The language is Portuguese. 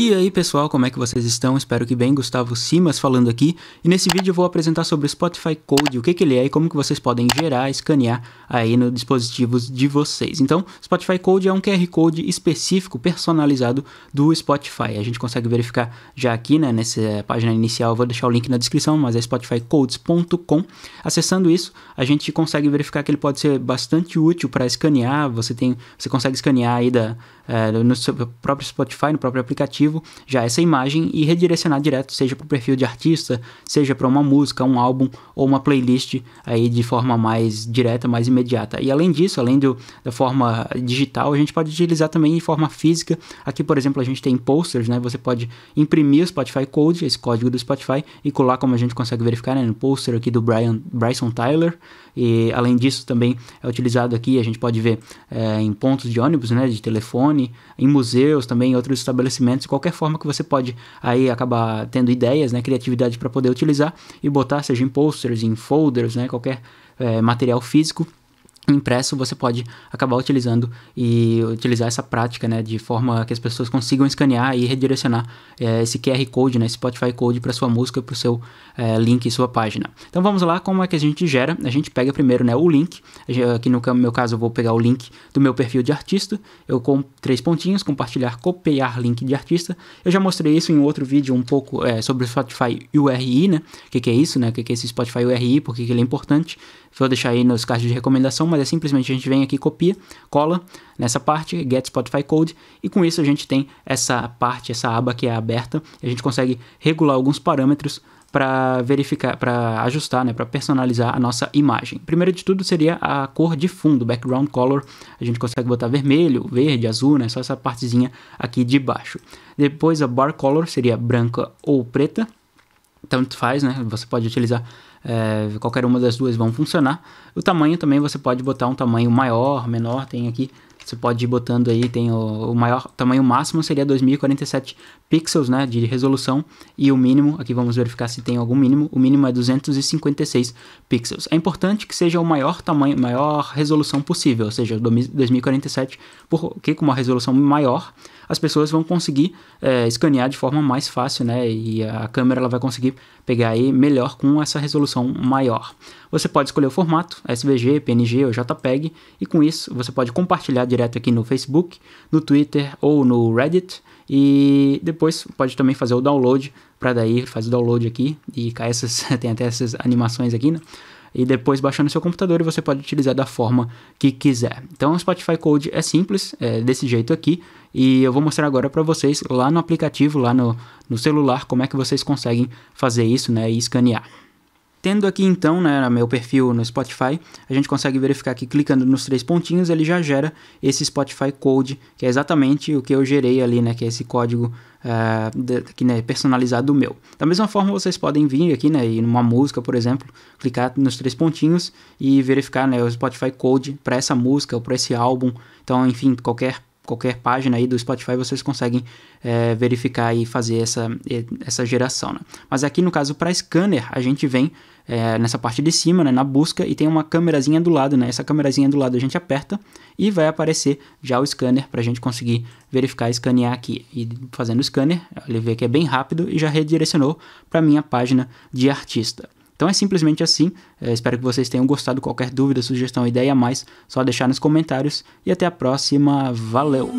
E aí pessoal, como é que vocês estão? Espero que bem, Gustavo Simas falando aqui. E nesse vídeo eu vou apresentar sobre o Spotify Code, o que, que ele é e como que vocês podem gerar, escanear aí nos dispositivos de vocês. Então, Spotify Code é um QR Code específico, personalizado do Spotify. A gente consegue verificar já aqui, né, nessa página inicial, eu vou deixar o link na descrição, mas é spotifycodes.com. Acessando isso, a gente consegue verificar que ele pode ser bastante útil para escanear, você tem, você consegue escanear aí da é, no seu próprio Spotify, no próprio aplicativo, já essa imagem e redirecionar direto, seja para o perfil de artista, seja para uma música, um álbum ou uma playlist aí de forma mais direta, mais imediata. E além disso, além do, da forma digital, a gente pode utilizar também em forma física. Aqui, por exemplo, a gente tem posters, né? Você pode imprimir o Spotify Code, esse código do Spotify, e colar como a gente consegue verificar né, no poster aqui do Brian, Bryson Tyler. E além disso, também é utilizado aqui, a gente pode ver é, em pontos de ônibus, né? De telefone em museus também, em outros estabelecimentos, qualquer forma que você pode aí acabar tendo ideias, né, criatividade para poder utilizar e botar, seja em posters, em folders, né, qualquer é, material físico impresso você pode acabar utilizando e utilizar essa prática né, de forma que as pessoas consigam escanear e redirecionar é, esse QR Code, né, esse Spotify Code para sua música, para o seu é, link e sua página. Então vamos lá, como é que a gente gera? A gente pega primeiro né, o link, aqui no meu caso eu vou pegar o link do meu perfil de artista, eu com três pontinhos, compartilhar, copiar link de artista. Eu já mostrei isso em outro vídeo um pouco é, sobre o Spotify URI, né? O que, que, é isso, né? O que, que é esse Spotify URI, por que, que ele é importante. Vou deixar aí nos cards de recomendação, mas mas é simplesmente a gente vem aqui, copia, cola nessa parte, get Spotify Code, e com isso a gente tem essa parte, essa aba que é aberta, a gente consegue regular alguns parâmetros para verificar, para ajustar, né, para personalizar a nossa imagem. Primeiro de tudo seria a cor de fundo, background color. A gente consegue botar vermelho, verde, azul, né, só essa partezinha aqui de baixo. Depois a bar color seria branca ou preta. Tanto faz, né? Você pode utilizar é, qualquer uma das duas vão funcionar. O tamanho também você pode botar um tamanho maior, menor, tem aqui você pode ir botando aí, tem o, o maior tamanho máximo seria 2047 pixels, né, de resolução, e o mínimo, aqui vamos verificar se tem algum mínimo, o mínimo é 256 pixels. É importante que seja o maior tamanho, maior resolução possível, ou seja, 2047, porque com uma resolução maior, as pessoas vão conseguir é, escanear de forma mais fácil, né, e a câmera ela vai conseguir pegar aí melhor com essa resolução maior. Você pode escolher o formato, SVG, PNG ou JPEG, e com isso você pode compartilhar direto aqui no Facebook, no Twitter ou no Reddit. E depois pode também fazer o download, para daí fazer o download aqui e cá essas, tem até essas animações aqui, né? e depois baixar no seu computador e você pode utilizar da forma que quiser. Então o Spotify Code é simples, é desse jeito aqui, e eu vou mostrar agora para vocês lá no aplicativo, lá no, no celular, como é que vocês conseguem fazer isso né, e escanear. Tendo aqui então, né, meu perfil no Spotify, a gente consegue verificar que clicando nos três pontinhos ele já gera esse Spotify Code, que é exatamente o que eu gerei ali, né, que é esse código uh, eh, de, que, né, personalizado meu. Da mesma forma, vocês podem vir aqui, né, e numa música, por exemplo, clicar nos três pontinhos e verificar, né, o Spotify Code para essa música ou para esse álbum. Então, enfim, qualquer qualquer página aí do Spotify vocês conseguem é, verificar e fazer essa, essa geração. Né? Mas aqui no caso para scanner, a gente vem é, nessa parte de cima, né, na busca, e tem uma câmerazinha do lado. Né? Essa câmerazinha do lado a gente aperta e vai aparecer já o scanner para a gente conseguir verificar, escanear aqui. E fazendo o scanner, ele vê que é bem rápido e já redirecionou para minha página de artista. Então é simplesmente assim. É, espero que vocês tenham gostado. Qualquer dúvida, sugestão, ideia mais, só deixar nos comentários. E até a próxima. Valeu!